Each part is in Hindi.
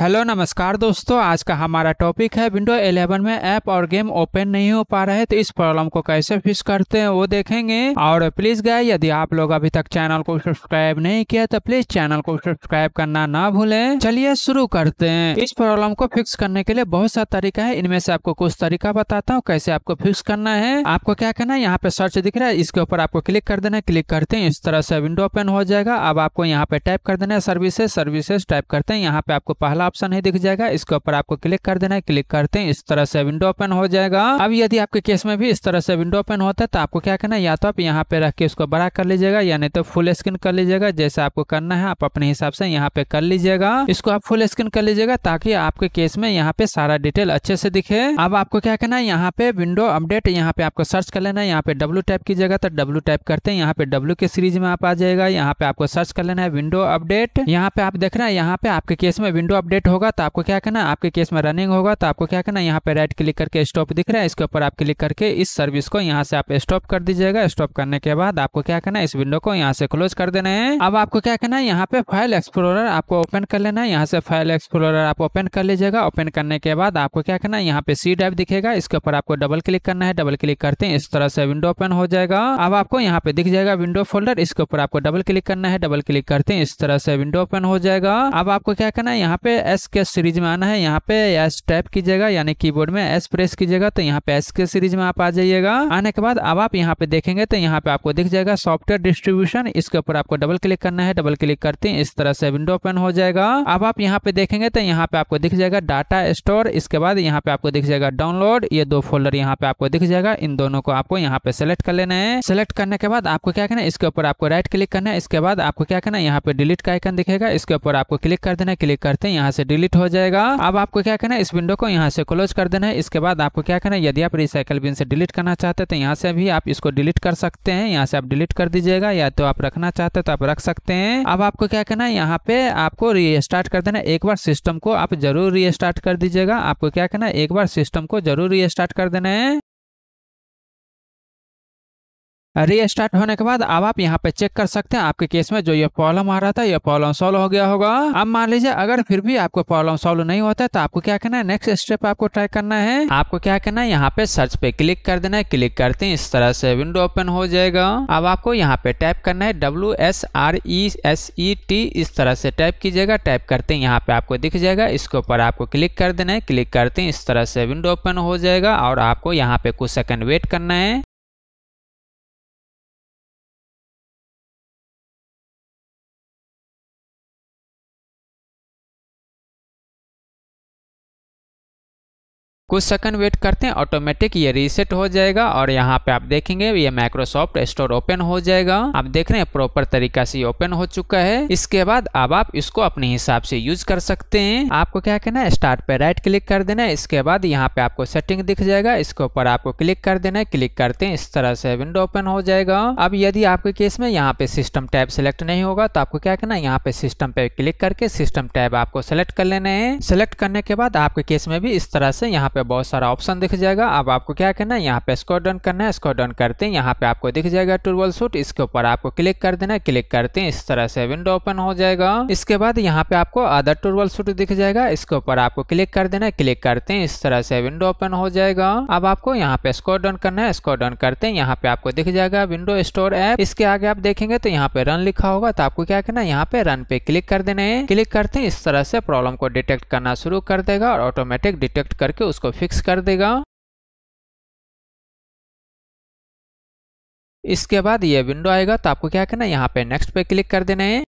हेलो नमस्कार दोस्तों आज का हमारा टॉपिक है विंडो 11 में ऐप और गेम ओपन नहीं हो पा रहे तो इस प्रॉब्लम को कैसे फिक्स करते हैं वो देखेंगे और प्लीज गए यदि आप लोग अभी तक चैनल को सब्सक्राइब नहीं किया तो प्लीज चैनल को सब्सक्राइब करना ना भूलें चलिए शुरू करते हैं इस प्रॉब्लम को फिक्स करने के लिए बहुत सा तरीका है इनमें से आपको कुछ तरीका बताता हूँ कैसे आपको फिक्स करना है आपको क्या करना है यहाँ पे सर्च दिख रहा है इसके ऊपर आपको क्लिक कर देना क्लिक करते हैं इस तरह से विंडो ओपन हो जाएगा अब आपको यहाँ पे टाइप कर देना है सर्विसेज सर्विसेज टाइप करते हैं यहाँ पे आपको पहला वाला ऑप्शन है दिख जाएगा इसके ऊपर आपको क्लिक कर देना है क्लिक करते हैं इस तरह से विंडो ओपन हो जाएगा अब यदि आपके केस में भी इस तरह से विंडो ओपन होता है तो आपको क्या करना है या तो आप यहाँ पे रख के उसको बड़ा कर लीजिएगा या नहीं तो फुल स्क्रीन कर लीजिएगा जैसे आपको करना है आप अपने हिसाब से यहाँ पे कर लीजिएगा इसको आप फुल स्क्रीन कर लीजिएगा ताकि आपके केस में यहाँ पे सारा डिटेल अच्छे से दिखे अब आपको क्या करना है यहाँ पे विंडो अपडेट यहाँ पे आपको सर्च कर लेना है यहाँ पे डब्ल्यू टाइप की जगह तो डब्ल्यू टाइप करते हैं यहाँ पे डब्ल्यू के सीरीज में आप आ जाएगा यहाँ पे आपको सर्च कर लेना है विंडो अपडेट यहाँ पे आप देख रहे हैं यहाँ पे आपके केस में विंडो अपडेट अपडेट होगा तो आपको क्या करना आपके केस में रनिंग होगा तो आपको क्या करना यहाँ पे राइट क्लिक करके स्टॉप दिख रहा है इसके ऊपर आप क्लिक करके इस सर्विस को यहाँ से आप स्टॉप कर दीजिएगा स्टॉप करने के बाद आपको क्या करना इस विंडो को यहाँ से क्लोज कर देना है अब आपको क्या करना है यहाँ पे फाइल एक्सप्लोरर आपको ओपन कर लेना है यहाँ से फाइल एक्सप्लोरर आप ओपन कर लीजिएगा ओपन करने के बाद आपको क्या करना है यहाँ पे सी ड्राइव दिखेगा इसके ऊपर आपको डबल क्लिक करना है डबल क्लिक करते हैं इस तरह से विंडो ओपन हो जाएगा अब आपको यहाँ पे दिख जाएगा विंडो फोल्डर इसके ऊपर आपको डबल क्लिक करना है डबल क्लिक करते हैं इस तरह से विंडो ओपन हो जाएगा अब आपको क्या करना है यहाँ पे एस के सीरीज में आना है यहाँ पे एस टाइप कीजिएगा यानी कीबोर्ड में एस प्रेस कीजिएगा तो यहाँ पे एस के सीरीज में आप आ जाइएगा आने के बाद अब आप यहाँ पे देखेंगे तो यहाँ पे आपको दिख जाएगा सॉफ्टवेयर डिस्ट्रीब्यूशन इसके ऊपर आपको डबल क्लिक करना है डबल क्लिक करते हैं इस तरह से विंडो ओपन हो जाएगा अब आप यहाँ पे देखेंगे तो यहाँ पे आपको दिख जाएगा डाटा स्टोर इसके बाद यहाँ पे आपको दिख जाएगा डाउनलोड ये दो फोल्डर यहाँ पे आपको दिख जाएगा इन दोनों को आपको यहाँ पे सेलेक्ट कर लेना है सेलेक्ट करने के बाद आपको क्या करना है इसके ऊपर आपको राइट क्लिक करना है इसके बाद आपको क्या करना है यहाँ पे डिलीट का आइकन दिखेगा इसके ऊपर आपको क्लिक कर देना है क्लिक करते हैं यहाँ से डिलीट हो जाएगा अब आपको क्या करना है इस विंडो को यहाँ से क्लोज कर देना है इसके बाद आपको क्या करना है यदि आप रिसाइकल बिन से डिलीट करना चाहते हैं तो यहाँ से भी आप इसको डिलीट कर सकते हैं यहाँ से आप डिलीट कर दीजिएगा या तो आप रखना चाहते तो आप रख सकते हैं अब आपको क्या करना है यहाँ पे आपको रिस्टार्ट कर देना एक बार सिस्टम को आप जरूर रिस्टार्ट कर दीजिएगा आपको क्या करना है एक बार सिस्टम को जरूर रिस्टार्ट कर देना है रीस्टार्ट होने के बाद अब आप यहाँ पे चेक कर सकते हैं आपके केस में जो ये प्रॉब्लम आ रहा था ये प्रॉब्लम सोल्व हो गया होगा अब मान लीजिए अगर फिर भी आपको प्रॉब्लम सोल्व नहीं होता है तो आपको क्या करना है नेक्स्ट स्टेप आपको ट्राई करना है आपको क्या करना है यहाँ पे सर्च पे क्लिक कर देना है क्लिक करते हैं इस तरह से विंडो ओपन हो जाएगा अब आपको यहाँ पे टाइप करना है W S R E S E T इस तरह से टाइप कीजिएगा टाइप करते हैं यहाँ पे आपको दिख जाएगा इसके ऊपर आपको क्लिक कर देना है क्लिक करते हैं इस तरह से विंडो ओपन हो जाएगा और आपको यहाँ पे कुछ सेकंड वेट करना है कुछ सेकंड वेट करते हैं ऑटोमेटिक ये रीसेट हो जाएगा और यहाँ पे आप देखेंगे ये माइक्रोसॉफ्ट स्टोर ओपन हो जाएगा आप देख रहे हैं प्रॉपर तरीका से ओपन हो चुका है इसके बाद अब आप इसको अपने हिसाब से यूज कर सकते हैं आपको क्या करना है स्टार्ट पे राइट क्लिक कर देना है इसके बाद यहाँ पे आपको सेटिंग दिख जाएगा इसके ऊपर आपको क्लिक कर देना है क्लिक करते हैं इस तरह से विंडो ओपन हो जाएगा अब यदि आपके केस में यहाँ पे सिस्टम टैब सिलेक्ट नहीं होगा तो आपको क्या करना है यहाँ पे सिस्टम पे क्लिक करके सिस्टम टैब आपको सेलेक्ट कर लेना है सिलेक्ट करने के बाद आपके केस में भी इस तरह से यहाँ पे बहुत सारा ऑप्शन दिख जाएगा अब आपको क्या करना है यहाँ पे स्कोर डन करना है स्कोर डन करते हैं यहाँ पे आपको दिख जाएगा टूरबल सूट इसके ऊपर आपको क्लिक कर देना है क्लिक करते हैं इस तरह से विंडो ओपन हो जाएगा इसके बाद यहाँ पे आपको अदर टूरबल सूट दिख जाएगा इसके ऊपर आपको क्लिक कर देना है क्लिक करते हैं इस तरह से विंडो ओपन हो जाएगा अब आपको यहाँ पे स्कोर डन करना है स्कोर डन करते हैं यहाँ पे आपको दिख जाएगा विंडो स्टोर ऐप इसके आगे आप देखेंगे तो यहाँ पे रन लिखा होगा तो आपको क्या करना है यहाँ पे रन पे क्लिक कर देना है क्लिक करते हैं इस तरह से प्रॉब्लम को डिटेक्ट करना शुरू कर देगा और ऑटोमेटिक डिटेक्ट करके उसको इसको फिक्स कर देगा इसके बाद ये विंडो आएगा तो आपको क्या करना है यहाँ पे नेक्स्ट पे क्लिक कर देना है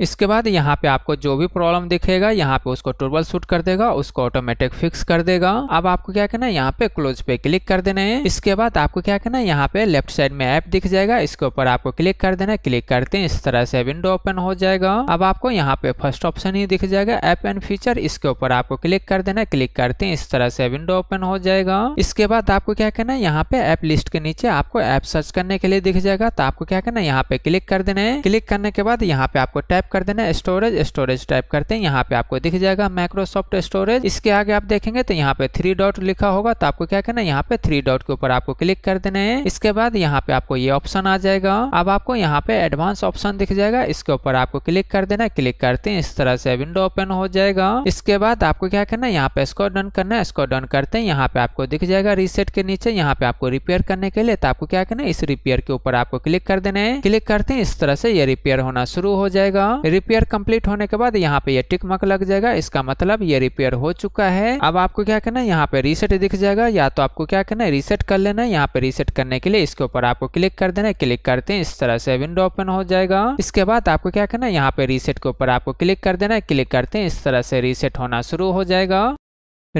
इसके बाद यहाँ पे आपको जो भी प्रॉब्लम दिखेगा यहाँ पे उसको टूबल शूट कर देगा उसको ऑटोमेटिक फिक्स कर देगा अब आपको क्या करना है यहाँ पे क्लोज पे क्लिक कर देना है इसके बाद आपको क्या करना है यहाँ पे लेफ्ट साइड में ऐप दिख जाएगा इसके ऊपर आपको क्लिक कर देना है क्लिक करते हैं इस तरह से विंडो ओपन हो जाएगा अब आपको यहाँ पे फर्स्ट ऑप्शन ही दिख जाएगा ऐप एंड फीचर इसके ऊपर आपको क्लिक कर देना है क्लिक करते हैं इस तरह से विंडो ओपन हो जाएगा इसके बाद आपको क्या करना है यहाँ पे ऐप लिस्ट के नीचे आपको ऐप सर्च करने के लिए दिख जाएगा तो आपको क्या करना है यहाँ पे क्लिक कर देना है क्लिक करने के बाद यहाँ पे आपको टैप कर देना स्टोरेज स्टोरेज टाइप करते हैं यहाँ पे आपको दिख जाएगा माइक्रोसॉफ्ट स्टोरेज इसके आगे आप देखेंगे तो यहाँ पे थ्री डॉट लिखा होगा तो आपको क्या करना है यहाँ पे थ्री डॉट के ऊपर आपको क्लिक कर देना है इसके बाद यहाँ पे आपको ये ऑप्शन आ जाएगा अब आपको यहाँ पे एडवांस ऑप्शन दिख जाएगा इसके ऊपर आपको क्लिक कर देना है क्लिक करते हैं इस तरह से विंडो ओपन हो जाएगा इसके बाद आपको क्या करना है यहाँ पे स्कोर डन करना है स्कोर डन करते हैं यहाँ पे आपको दिख जाएगा रीसेट के नीचे यहाँ पे आपको रिपेयर करने के लिए तो आपको क्या करना है इस रिपेयर के ऊपर आपको क्लिक कर देना है क्लिक करते हैं इस तरह से ये रिपेयर होना शुरू हो जाएगा रिपेयर कंप्लीट होने के बाद यहाँ पे ये टिक मक लग जाएगा इसका मतलब ये रिपेयर हो चुका है अब आपको क्या करना है यहाँ पे रीसेट दिख जाएगा या तो आपको क्या करना है रीसेट कर लेना है यहाँ पे रीसेट करने के लिए इसके ऊपर आपको क्लिक कर देना है क्लिक करते हैं इस तरह से विंडो ओपन हो जाएगा इसके बाद आपको क्या करना है यहाँ पे रीसेट के ऊपर आपको क्लिक कर देना है क्लिक करते हैं इस तरह से रीसेट होना शुरू हो जाएगा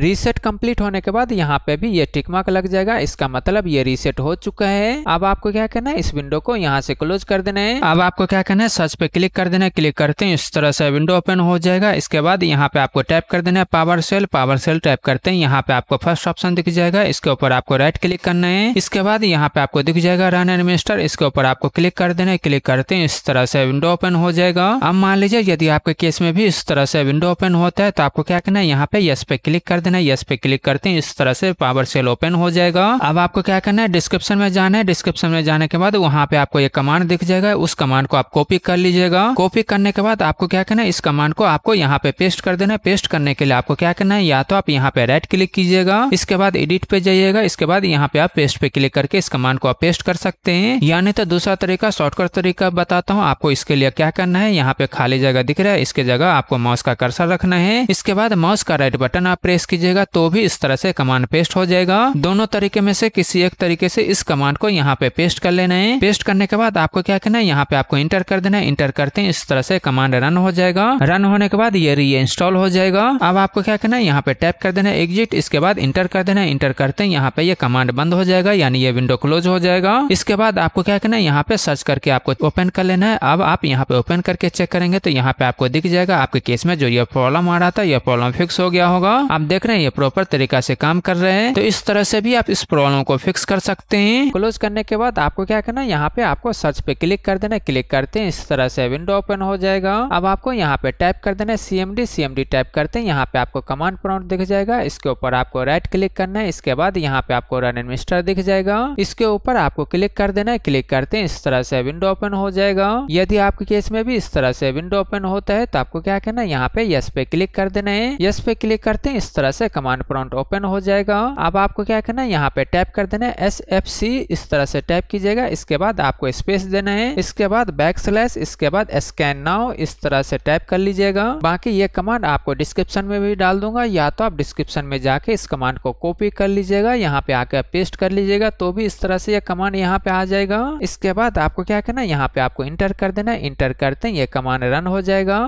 रीसेट कंप्लीट होने के बाद यहाँ पे भी ये टिक मार्क लग जाएगा इसका मतलब ये रीसेट हो चुका है अब आपको क्या करना है इस विंडो को यहाँ से क्लोज कर देना है अब आपको क्या करना है सर्च पे क्लिक कर देना है क्लिक करते हैं इस तरह से विंडो ओपन हो जाएगा इसके बाद यहाँ पे आपको टाइप कर देना है power cell power cell type करते हैं यहाँ पे आपको फर्स्ट ऑप्शन दिख जाएगा इसके ऊपर आपको राइट क्लिक करना है इसके बाद यहाँ पे आपको दिख जाएगा रन एनमिस्टर इसके ऊपर आपको क्लिक कर देना है क्लिक करते हैं इस तरह से विंडो ओपन हो जाएगा अब मान लीजिए यदि आपके केस में भी इस तरह से विंडो ओपन होता है तो आपको क्या करना है यहाँ पे यस पे क्लिक कर सकते हैं यस पे क्लिक करते हैं इस तरह से पावर सेल ओपन हो जाएगा अब आपको क्या करना है डिस्क्रिप्शन में जाना है डिस्क्रिप्शन में जाने के बाद वहाँ पे आपको एक कमांड दिख जाएगा उस कमांड को आप कॉपी कर लीजिएगा कॉपी करने के बाद आपको क्या करना है इस कमांड को आपको यहाँ पे पेस्ट कर देना है पेस्ट करने के लिए आपको क्या करना है या तो आप यहाँ पे राइट क्लिक कीजिएगा इसके बाद एडिट पे जाइएगा इसके बाद यहाँ पे आप पेस्ट पे क्लिक करके इस कमांड को आप पेस्ट कर सकते हैं यानी तो दूसरा तरीका शॉर्टकट तरीका बताता हूँ आपको इसके लिए क्या करना है यहाँ पे खाली जगह दिख रहा है इसके जगह आपको माउस का कर्सर रखना है इसके बाद माउस का राइट बटन आप प्रेस कीजिएगा तो भी इस तरह से कमांड पेस्ट हो जाएगा दोनों तरीके में से किसी एक तरीके से इस कमांड को यहाँ पे पेस्ट कर लेना है पेस्ट करने के बाद आपको क्या करना है यहाँ पे आपको इंटर कर देना है इंटर करते हैं इस तरह से कमांड रन हो जाएगा रन होने के बाद ये री इंस्टॉल हो जाएगा अब आपको क्या करना है यहाँ पे टैप कर देना है एग्जिट इसके बाद इंटर कर देना है इंटर करते हैं यहाँ पे ये कमांड बंद हो जाएगा यानी ये विंडो क्लोज हो जाएगा इसके बाद आपको क्या करना है यहाँ पे सर्च करके आपको ओपन कर लेना है अब आप यहाँ पे ओपन करके चेक करेंगे तो यहाँ पे आपको दिख जाएगा आपके केस में जो ये प्रॉब्लम आ रहा था यह प्रॉब्लम फिक्स हो गया होगा आप देख देख रहे हैं ये प्रॉपर तरीका से काम कर रहे हैं तो इस तरह से भी आप इस प्रॉब्लम को फिक्स कर सकते हैं क्लोज करने के बाद आपको क्या करना है यहाँ पे आपको सर्च पे क्लिक कर देना क्लिक करते हैं इस तरह से विंडो ओपन हो जाएगा अब आपको यहाँ पे टाइप कर देना है सीएमडी टाइप करते हैं यहाँ पे आपको कमांड प्रॉन्ट दिख जाएगा इसके ऊपर आपको राइट क्लिक करना है इसके बाद यहाँ पे आपको रन एडमिनिस्टर दिख जाएगा इसके ऊपर आपको क्लिक कर देना है क्लिक करते हैं इस तरह से विंडो ओपन हो जाएगा यदि आपके केस में भी इस तरह से विंडो ओपन होता है तो आपको क्या करना है यहाँ पे यस पे क्लिक कर देना है यस पे क्लिक करते हैं इस तरह तरह से कमांड प्रॉन्ट ओपन हो जाएगा अब आपको क्या करना है यहाँ पे टैप कर देना है एस एफ सी इस तरह से टैप कीजिएगा इसके बाद आपको स्पेस देना है इसके बाद बैक स्लैश इसके बाद स्कैन नाउ इस तरह से टाइप कर लीजिएगा बाकी ये कमांड आपको डिस्क्रिप्शन में भी डाल दूंगा या तो आप डिस्क्रिप्शन में जाके इस कमांड को कॉपी कर लीजिएगा यहाँ पे आके पेस्ट कर लीजिएगा तो भी इस तरह से ये कमांड यहाँ पे आ जाएगा इसके बाद आपको क्या करना है यहाँ पे आपको इंटर कर देना है इंटर करते ये कमांड रन हो जाएगा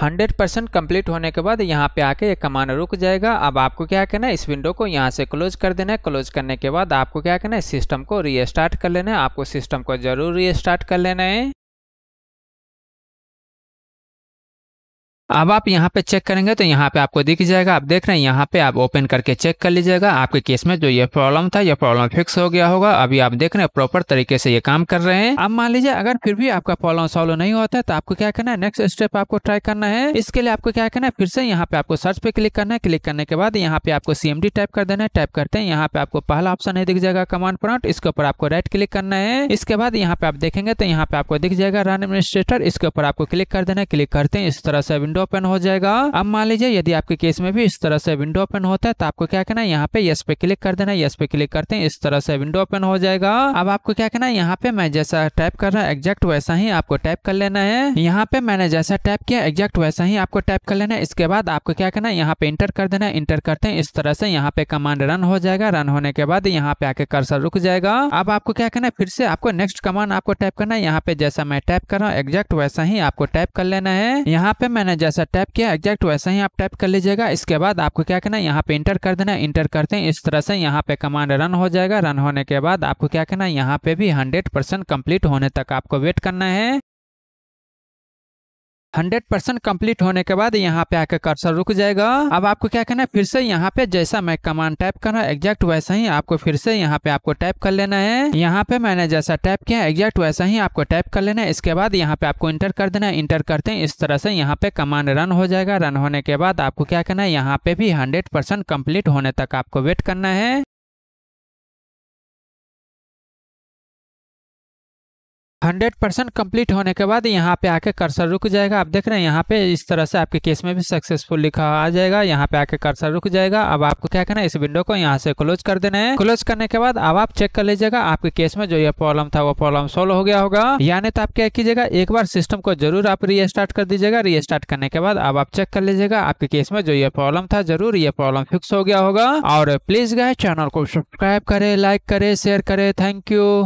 हंड्रेड परसेंट कम्प्लीट होने के बाद यहाँ पे आके ये कमान रुक जाएगा अब आपको क्या करना है इस विंडो को यहाँ से क्लोज कर देना है क्लोज करने के बाद आपको क्या करना है सिस्टम को रीस्टार्ट कर लेना है आपको सिस्टम को जरूर रीस्टार्ट कर लेना है अब आप यहाँ पे चेक करेंगे तो यहाँ पे आपको दिख जाएगा आप देख रहे हैं यहाँ पे आप ओपन करके चेक कर लीजिएगा आपके केस में जो ये प्रॉब्लम था ये प्रॉब्लम फिक्स हो गया होगा अभी आप देख रहे हैं प्रॉपर तरीके से ये काम कर रहे हैं अब मान लीजिए अगर फिर भी आपका प्रॉब्लम सॉल्व नहीं होता है तो आपको क्या करना है नेक्स्ट स्टेप आपको ट्राई करना है इसके लिए आपको क्या करना है फिर से यहाँ पे आपको सर्च पे क्लिक करना है क्लिक करने के बाद यहाँ पे आपको सीएमडी टाइप कर देना है टाइप करते हैं यहाँ पे आपको पहला ऑप्शन नहीं दिख जाएगा कमांड प्रॉन्ट इसके ऊपर आपको राइट क्लिक करना है इसके बाद यहाँ पे आप देखेंगे तो यहाँ पे आपको दिख जाएगा रन एडमिनिस्ट्रेटर इसके ऊपर आपको क्लिक कर देना है क्लिक करते हैं इस तरह से विंडो ओपन हो जाएगा अब मान लीजिए यदि आपके केस में भी इस तरह से विंडो ओपन होता है तो आपको क्या करना है यहाँ पे यस पे क्लिक कर देना यस पे क्लिक करते हैं इस तरह से विंडो ओपन हो जाएगा अब आपको क्या करना है यहाँ पे मैं जैसा टाइप कर रहा हूँ एग्जैक्ट वैसा ही आपको टाइप कर लेना है यहाँ पे मैंने जैसा टाइप किया एग्जैक्ट वैसा ही आपको टाइप कर लेना है इसके बाद आपको क्या करना है यहाँ पे इंटर कर देना है इंटर करते हैं इस तरह से यहाँ पे कमांड रन हो जाएगा रन होने के बाद यहाँ पे आके कर्सर रुक जाएगा अब आपको क्या करना है फिर से आपको नेक्स्ट कमांड आपको टाइप करना है यहाँ पे जैसा मैं टाइप कर रहा हूँ एग्जैक्ट वैसा ही आपको टाइप कर लेना है यहाँ पे मैंने जैसा टैप किया एग्जैक्ट वैसा ही आप टैप कर लीजिएगा इसके बाद आपको क्या करना है यहाँ पे इंटर कर देना इंटर करते हैं इस तरह से यहाँ पे कमांड रन हो जाएगा रन होने के बाद आपको क्या करना है यहाँ पे भी हंड्रेड परसेंट कंप्लीट होने तक आपको वेट करना है हंड्रेड परसेंट कम्प्लीट होने के बाद यहाँ पे आकर कर्सर रुक जाएगा अब आपको क्या करना है फिर से यहाँ पे जैसा मैं कमांड टाइप करना रहा एग्जैक्ट वैसा ही आपको फिर से यहाँ पे आपको टाइप कर लेना है यहाँ पे मैंने जैसा टाइप किया एग्जैक्ट वैसा ही आपको टाइप कर लेना है इसके बाद यहाँ पे आपको इंटर कर देना है इंटर करते हैं इस तरह से यहाँ पे कमांड रन हो जाएगा रन होने के बाद आपको क्या करना है यहाँ पे भी हंड्रेड परसेंट कम्प्लीट होने तक आपको वेट करना है हंड्रेड परसेंट कम्प्लीट होने के बाद यहाँ पे आके कर्सर रुक जाएगा आप देख रहे हैं यहाँ पे इस तरह से आपके केस में भी सक्सेसफुल लिखा आ जाएगा यहाँ पे आके कर्सर रुक जाएगा अब आपको क्या करना है इस विंडो को यहाँ से क्लोज कर देना है क्लोज करने के बाद अब आप चेक कर लीजिएगा आपके केस में जो ये प्रॉब्लम था वो प्रॉब्लम सोल्व हो गया होगा यानी तो आप क्या कीजिएगा एक बार सिस्टम को जरूर आप रीस्टार्ट कर दीजिएगा रीस्टार्ट करने के बाद अब आप चेक कर लीजिएगा आपके केस में जो ये प्रॉब्लम था जरूर ये प्रॉब्लम फिक्स हो गया होगा और प्लीज गाय चैनल को सब्सक्राइब करे लाइक करे शेयर करे थैंक यू